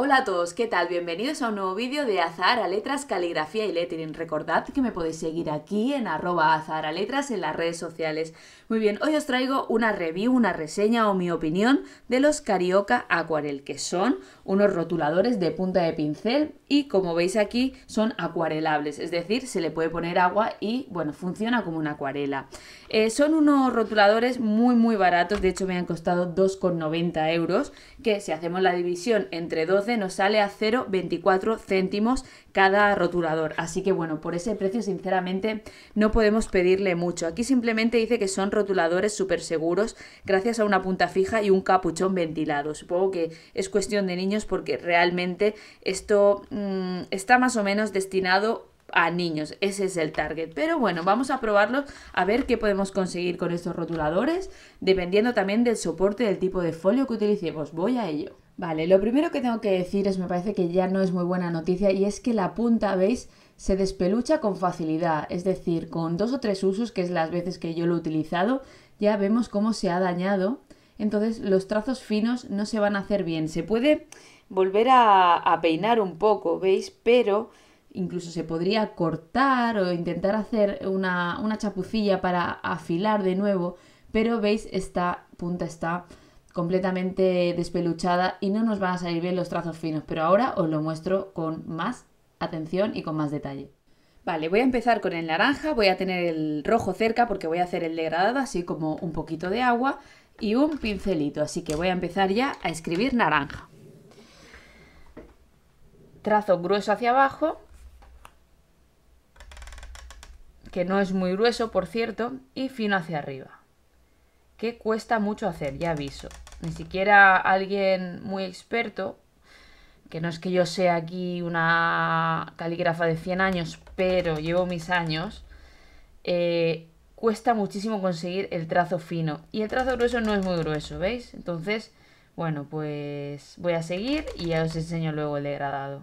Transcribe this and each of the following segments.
Hola a todos, ¿qué tal? Bienvenidos a un nuevo vídeo de a Letras, Caligrafía y Lettering. Recordad que me podéis seguir aquí en arroba a Letras en las redes sociales. Muy bien, hoy os traigo una review, una reseña o mi opinión de los Carioca Aquarel, que son unos rotuladores de punta de pincel y como veis aquí son acuarelables, es decir, se le puede poner agua y bueno, funciona como una acuarela. Eh, son unos rotuladores muy muy baratos, de hecho me han costado 2,90 euros, que si hacemos la división entre 12 nos sale a 0,24 céntimos cada rotulador. Así que bueno, por ese precio sinceramente no podemos pedirle mucho. Aquí simplemente dice que son rotuladores súper seguros gracias a una punta fija y un capuchón ventilado. Supongo que es cuestión de niños porque realmente esto mm, está más o menos destinado a niños, ese es el target. Pero bueno, vamos a probarlos a ver qué podemos conseguir con estos rotuladores, dependiendo también del soporte, del tipo de folio que utilicemos. Voy a ello. Vale, lo primero que tengo que decir es, me parece que ya no es muy buena noticia, y es que la punta, ¿veis? Se despelucha con facilidad, es decir, con dos o tres usos, que es las veces que yo lo he utilizado, ya vemos cómo se ha dañado, entonces los trazos finos no se van a hacer bien. Se puede volver a, peinar un poco, ¿veis? Pero incluso se podría cortar o intentar hacer una, una chapucilla para afilar de nuevo, pero veis, esta punta está completamente despeluchada y no nos van a salir bien los trazos finos, pero ahora os lo muestro con más atención y con más detalle. Vale, voy a empezar con el naranja, voy a tener el rojo cerca porque voy a hacer el degradado así como un poquito de agua y un pincelito, así que voy a empezar ya a escribir naranja. Trazo grueso hacia abajo, que no es muy grueso por cierto, y fino hacia arriba, que cuesta mucho hacer, ya aviso ni siquiera alguien muy experto, que no es que yo sea aquí una calígrafa de 100 años, pero llevo mis años, eh, cuesta muchísimo conseguir el trazo fino. Y el trazo grueso no es muy grueso, ¿veis? Entonces, bueno, pues voy a seguir y ya os enseño luego el degradado.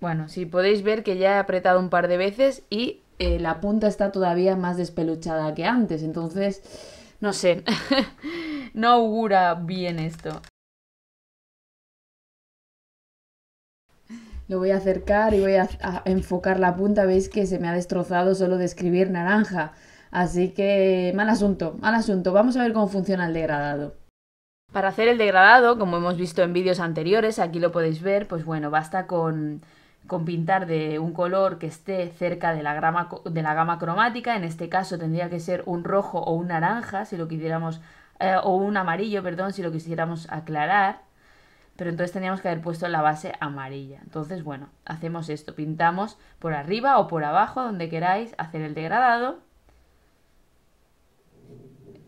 Bueno, si podéis ver que ya he apretado un par de veces y eh, la punta está todavía más despeluchada que antes. Entonces, no sé, no augura bien esto. Lo voy a acercar y voy a, enfocar la punta. Veis que se me ha destrozado solo de escribir naranja. Así que mal asunto, mal asunto. Vamos a ver cómo funciona el degradado. Para hacer el degradado, como hemos visto en vídeos anteriores, aquí lo podéis ver, pues bueno, basta con con pintar de un color que esté cerca de la, grama, de la gama cromática, en este caso tendría que ser un rojo o un naranja, si lo quisiéramos, eh, o un amarillo, perdón, si lo quisiéramos aclarar, pero entonces teníamos que haber puesto la base amarilla. Entonces, bueno, hacemos esto, pintamos por arriba o por abajo, donde queráis hacer el degradado,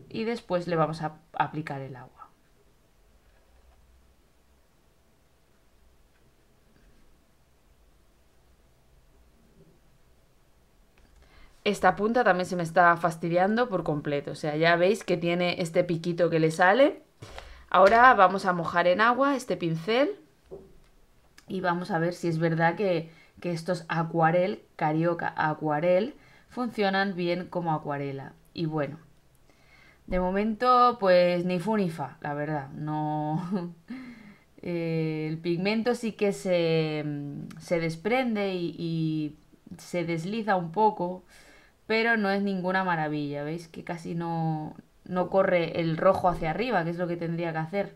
y después le vamos a aplicar el agua. Esta punta también se me está fastidiando por completo. O sea, ya veis que tiene este piquito que le sale. Ahora vamos a mojar en agua este pincel y vamos a ver si es verdad que, estos acuarel, carioca acuarel, funcionan bien como acuarela. Y bueno, de momento pues ni fu ni fa, la verdad. No... Eh, el pigmento sí que se, desprende y se desliza un poco, pero no es ninguna maravilla. ¿Veis que casi no, no corre el rojo hacia arriba, que es lo que tendría que hacer?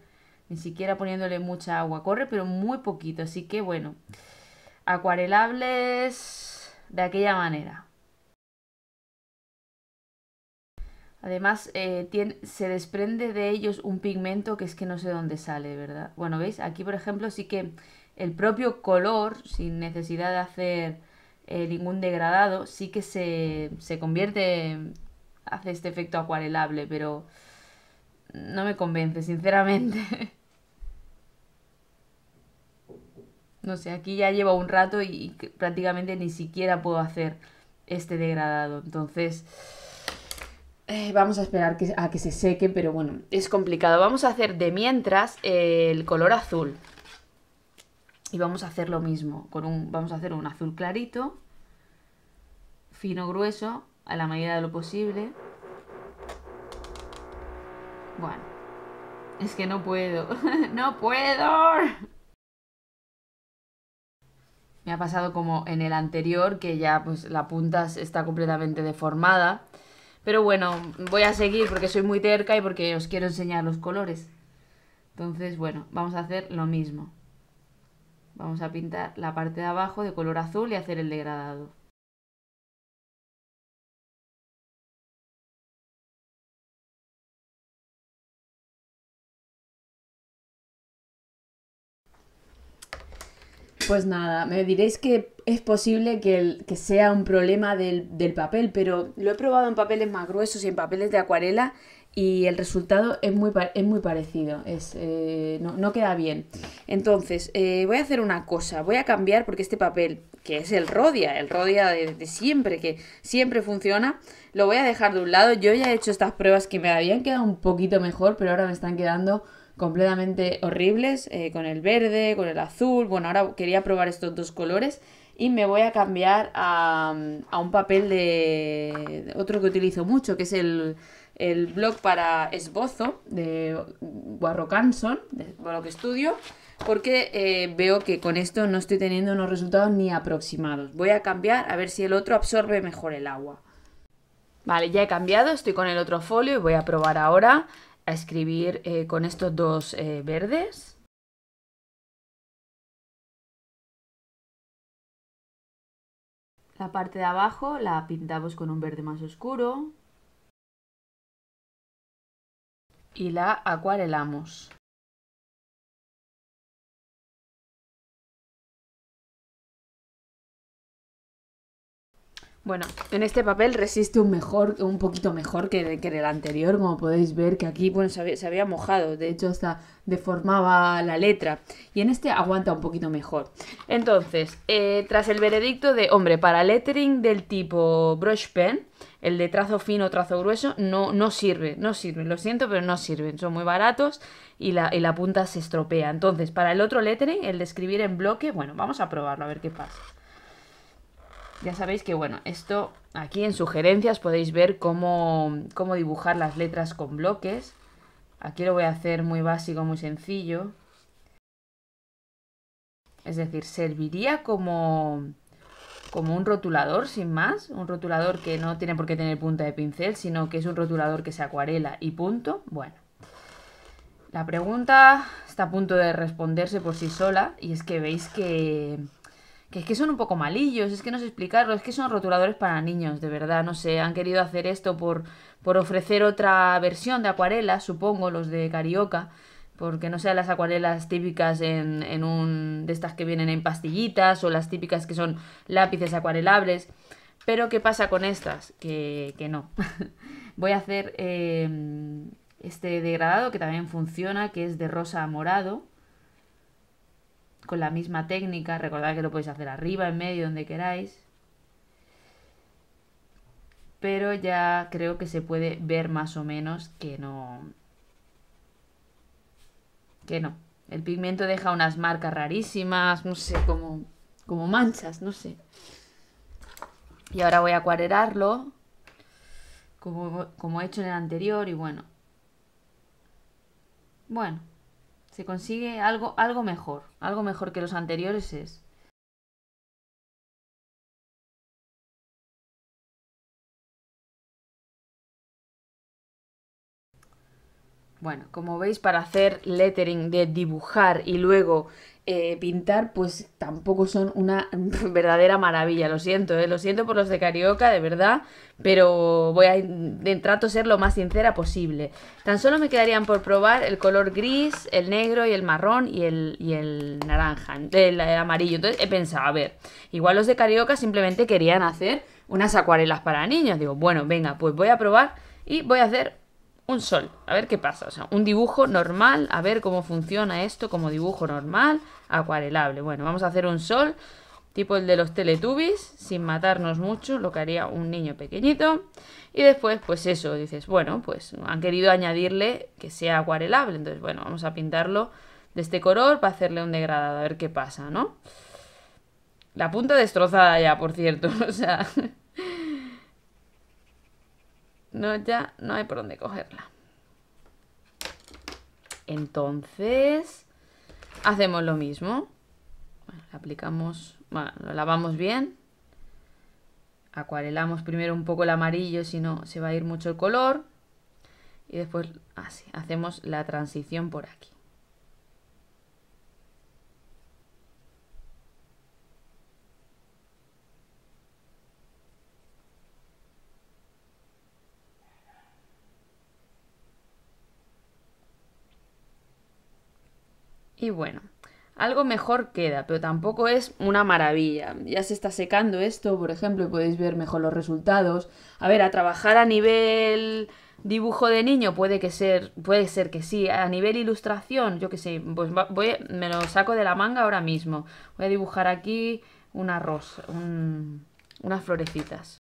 Ni siquiera poniéndole mucha agua. Corre, pero muy poquito, así que bueno. Acuarelables de aquella manera. Además, eh, se desprende de ellos un pigmento que es que no sé dónde sale, ¿verdad? Bueno, ¿veis? Aquí, por ejemplo, sí que el propio color, sin necesidad de hacer eh, ningún degradado, sí que se, convierte, hace este efecto acuarelable, pero no me convence, sinceramente. no sé, aquí ya llevo un rato y, prácticamente ni siquiera puedo hacer este degradado, entonces... Eh, vamos a esperar a que se seque, pero bueno, es complicado. Vamos a hacer de mientras el color azul. Y vamos a hacer lo mismo, con un, vamos a hacer un azul clarito, fino grueso, a la medida de lo posible. Bueno, es que no puedo, no puedo. Me ha pasado como en el anterior, que ya pues la punta está completamente deformada. Pero bueno, voy a seguir porque soy muy terca y porque os quiero enseñar los colores. Entonces, bueno, vamos a hacer lo mismo. Vamos a pintar la parte de abajo de color azul y hacer el degradado. Pues nada, me diréis que es posible que, sea un problema del, papel, pero lo he probado en papeles más gruesos y en papeles de acuarela y el resultado es muy, es muy parecido, es, eh, no, queda bien. Entonces, eh, voy a hacer una cosa, voy a cambiar porque este papel, que es el Rodia, el Rodia de, siempre, que siempre funciona, lo voy a dejar de un lado. Yo ya he hecho estas pruebas que me habían quedado un poquito mejor, pero ahora me están quedando completamente horribles, eh, con el verde, con el azul. Bueno, ahora quería probar estos dos colores y me voy a cambiar a, un papel de otro que utilizo mucho, que es el el blog para esbozo de Guarrocanson, de lo que estudio, porque eh, veo que con esto no estoy teniendo unos resultados ni aproximados. Voy a cambiar a ver si el otro absorbe mejor el agua. Vale, ya he cambiado, estoy con el otro folio y voy a probar ahora a escribir eh, con estos dos eh, verdes. La parte de abajo la pintamos con un verde más oscuro, y la acuarelamos. Bueno, en este papel resiste un mejor, un poquito mejor que, en el anterior, como podéis ver, que aquí se, había, mojado, de hecho hasta deformaba la letra. Y en este aguanta un poquito mejor. Entonces, eh, tras el veredicto de, hombre, para lettering del tipo brush pen, el de trazo fino, trazo grueso, no, no sirve, no sirve, lo siento, pero no sirven, son muy baratos y la, y la punta se estropea. Entonces, para el otro lettering, el de escribir en bloque, bueno, vamos a probarlo a ver qué pasa. Ya sabéis que, bueno, esto aquí en sugerencias podéis ver cómo, dibujar las letras con bloques. Aquí lo voy a hacer muy básico, muy sencillo. Es decir, serviría como, como un rotulador, sin más. Un rotulador que no tiene por qué tener punta de pincel, sino que es un rotulador que se acuarela y punto. Bueno, la pregunta está a punto de responderse por sí sola y es que veis que que es que son un poco malillos, es que no sé explicarlo, es que son rotuladores para niños, de verdad, no sé, han querido hacer esto por, por ofrecer otra versión de acuarelas supongo, los de Carioca, porque no sean las acuarelas típicas en, un de estas que vienen en pastillitas o las típicas que son lápices acuarelables, pero ¿qué pasa con estas? Que, no. Voy a hacer eh, este degradado que también funciona, que es de rosa a morado, con la misma técnica. Recordad que lo podéis hacer arriba, en medio, donde queráis. Pero ya creo que se puede ver más o menos que no... Que no. El pigmento deja unas marcas rarísimas, no sé, como, como manchas, no sé. Y ahora voy a acuarearlo como he hecho en el anterior, y bueno. Bueno se consigue algo, algo mejor, algo mejor que los anteriores es. Bueno, como veis, para hacer lettering de dibujar y luego eh, pintar, pues tampoco son una verdadera maravilla. Lo siento, eh, lo siento por los de Carioca, de verdad, pero voy a trato ser lo más sincera posible. Tan solo me quedarían por probar el color gris, el negro y el marrón y el, el naranja, el amarillo. Entonces he pensado, a ver, igual los de Carioca simplemente querían hacer unas acuarelas para niños. Digo, bueno, venga, pues voy a probar y voy a hacer un sol, a ver qué pasa, o sea, un dibujo normal, a ver cómo funciona esto como dibujo normal, acuarelable. Bueno, vamos a hacer un sol, tipo el de los Teletubbies, sin matarnos mucho, lo que haría un niño pequeñito. Y después, pues eso, dices, bueno, pues han querido añadirle que sea acuarelable, entonces, bueno, vamos a pintarlo de este color para hacerle un degradado, a ver qué pasa, ¿no? La punta destrozada ya, por cierto, o sea... No, ya no hay por dónde cogerla. Entonces, hacemos lo mismo. aplicamos, lo lavamos bien. Acuarelamos primero un poco el amarillo, si no se va a ir mucho el color. Y después, así, hacemos la transición por aquí. Y bueno, algo mejor queda, pero tampoco es una maravilla. Ya se está secando esto, por ejemplo, y podéis ver mejor los resultados. A ver, a trabajar a nivel dibujo de niño puede que ser, puede ser que sí. A nivel ilustración, yo qué sé, pues voy, me lo saco de la manga ahora mismo. Voy a dibujar aquí una rosa, unas florecitas.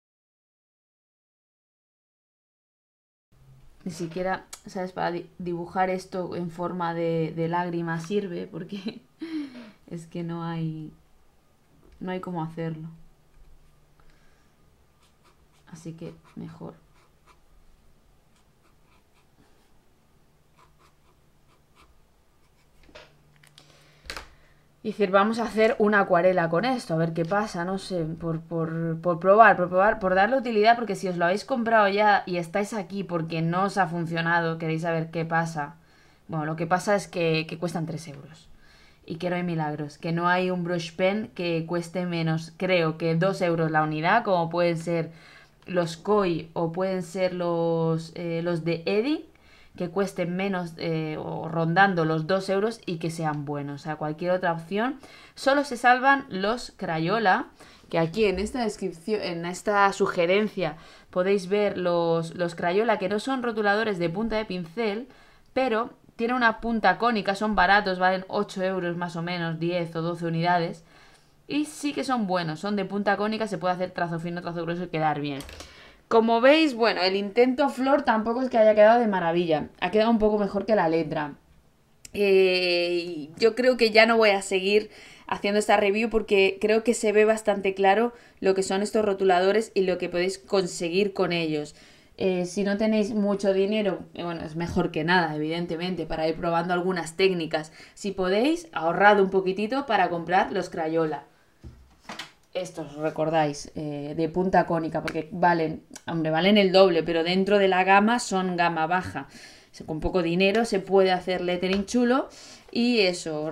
ni siquiera, ¿sabes? Para dibujar esto en forma de, de lágrima sirve, porque es que no hay, no hay cómo hacerlo. Así que mejor y decir, vamos a hacer una acuarela con esto, a ver qué pasa, no sé, por, por, por, probar, por probar, por darle utilidad, porque si os lo habéis comprado ya y estáis aquí porque no os ha funcionado, queréis saber qué pasa. Bueno, lo que pasa es que, cuestan 3 euros. Y que no hay milagros, que no hay un brush pen que cueste menos, creo que 2 euros la unidad, como pueden ser los koi o pueden ser los, eh, los de Eddy, que cuesten menos eh, rondando los 2 euros y que sean buenos. O sea, cualquier otra opción. Solo se salvan los Crayola, que aquí en esta descripción, en esta sugerencia, podéis ver los, los Crayola que no son rotuladores de punta de pincel, pero tienen una punta cónica, son baratos, valen 8 euros más o menos, 10 o 12 unidades. Y sí que son buenos, son de punta cónica, se puede hacer trazo fino, trazo grueso y quedar bien. Como veis, bueno, el intento flor tampoco es que haya quedado de maravilla. Ha quedado un poco mejor que la letra. Eh, yo creo que ya no voy a seguir haciendo esta review porque creo que se ve bastante claro lo que son estos rotuladores y lo que podéis conseguir con ellos. Eh, si no tenéis mucho dinero, eh, bueno, es mejor que nada, evidentemente, para ir probando algunas técnicas. Si podéis, ahorrad un poquitito para comprar los Crayola estos, recordáis, eh, de punta cónica, porque valen, hombre, valen el doble, pero dentro de la gama son gama baja con poco dinero se puede hacer lettering chulo y eso,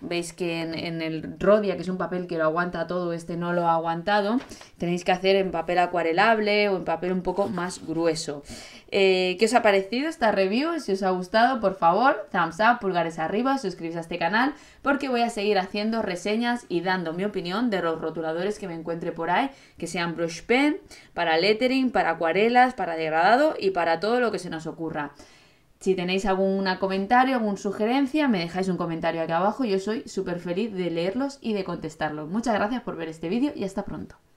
veis que en, el Rodia, que es un papel que lo aguanta todo, este no lo ha aguantado, tenéis que hacer en papel acuarelable o en papel un poco más grueso. Eh, ¿Qué os ha parecido esta review? Si os ha gustado, por favor, thumbs up, pulgares arriba, suscribís a este canal porque voy a seguir haciendo reseñas y dando mi opinión de los rotuladores que me encuentre por ahí, que sean brush pen, para lettering, para acuarelas, para degradado y para todo lo que se nos ocurra. Si tenéis algún comentario, alguna sugerencia, me dejáis un comentario aquí abajo. Yo soy súper feliz de leerlos y de contestarlos. Muchas gracias por ver este vídeo y hasta pronto.